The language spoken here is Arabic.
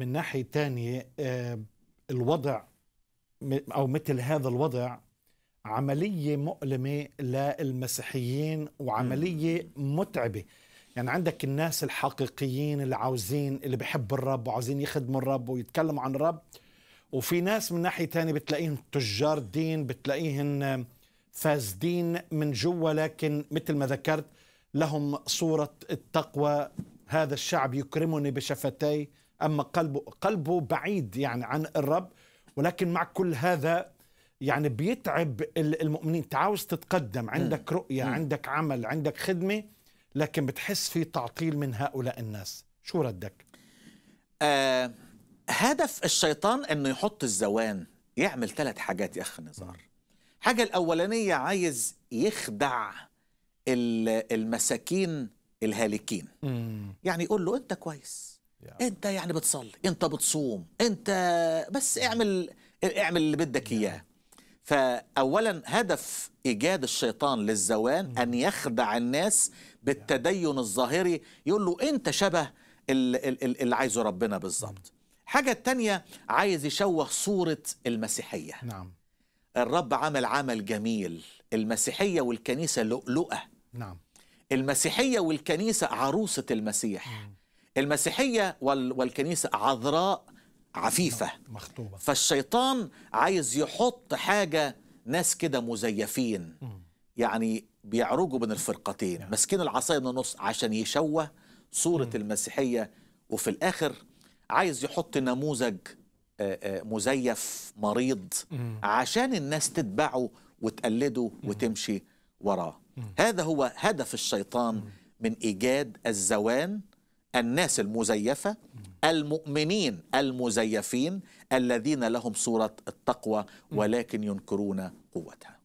من ناحية تانية آه، الوضع أو مثل هذا الوضع عملية مؤلمة للمسيحيين وعملية متعبة يعني عندك الناس الحقيقيين اللي عاوزين اللي بحبوا الرب وعاوزين يخدموا الرب ويتكلموا عن الرب وفي ناس من ناحية تانية بتلاقيهم تجار دين بتلاقيهم فاسدين من جوا لكن مثل ما ذكرت لهم صورة التقوى هذا الشعب يكرمني بشفتي أما قلبه قلبه بعيد يعني عن الرب ولكن مع كل هذا يعني بيتعب المؤمنين انت عاوز تتقدم عندك رؤية عندك عمل عندك خدمة لكن بتحس في تعطيل من هؤلاء الناس شو ردك؟ آه هدف الشيطان انه يحط الزوان يعمل ثلاث حاجات يا اخي نزار الحاجة الأولانية عايز يخدع المساكين الهالكين يعني يقول له أنت كويس يعني. انت يعني بتصلي انت بتصوم انت بس اعمل اعمل اللي بدك اياه فاولا هدف ايجاد الشيطان للزوان mm-hmm. ان يخدع الناس بالتدين الظاهري يقول له انت شبه اللي عايزه ربنا بالظبط mm-hmm. حاجة تانية عايز يشوه صورة المسيحية نعم الرب عمل عمل جميل المسيحية والكنيسة لؤلؤة نعم المسيحية والكنيسة عروسة المسيح م. Mm. المسيحية والكنيسة عذراء عفيفة مخطوبة فالشيطان عايز يحط حاجة ناس كده مزيفين يعني بيعرجوا بين الفرقتين يعني. ماسكين العصاية من النص عشان يشوه صورة المسيحية وفي الآخر عايز يحط نموذج مزيف مريض عشان الناس تتبعه وتقلده وتمشي وراه هذا هو هدف الشيطان من إيجاد الزوان الناس المزيفة المؤمنين المزيفين الذين لهم صورة التقوى ولكن ينكرون قوتها